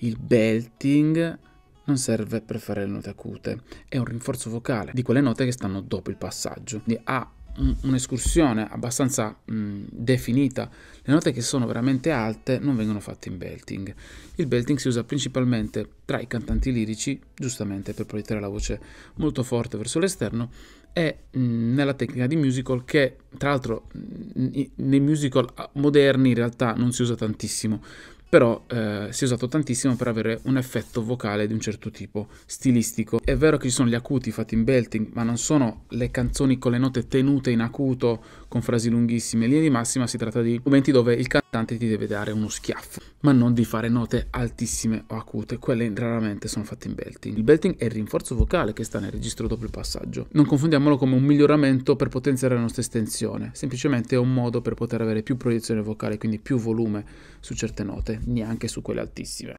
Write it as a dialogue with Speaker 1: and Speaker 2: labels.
Speaker 1: Il belting non serve per fare le note acute, è un rinforzo vocale di quelle note che stanno dopo il passaggio. Quindi ha un'escursione abbastanza mh, mm, definita. Le note che sono veramente alte non vengono fatte in belting. Il belting si usa principalmente tra i cantanti lirici, giustamente per proiettare la voce molto forte verso l'esterno, e mh, mm, nella tecnica di musical che tra l'altro mh, mm, nei musical moderni in realtà non si usa tantissimo, però eh, si è usato tantissimo per avere un effetto vocale di un certo tipo, stilistico. È vero che ci sono gli acuti fatti in belting, ma non sono le canzoni con le note tenute in acuto, con frasi lunghissime. In linea di massima si tratta di momenti dove il cantante importante ti deve dare uno schiaffo, ma non di fare note altissime o acute, quelle raramente sono fatte in belting. Il belting è il rinforzo vocale che sta nel registro dopo il passaggio. Non confondiamolo come un miglioramento per potenziare la nostra estensione, semplicemente è un modo per poter avere più proiezione vocale, quindi più volume su certe note, neanche su quelle altissime.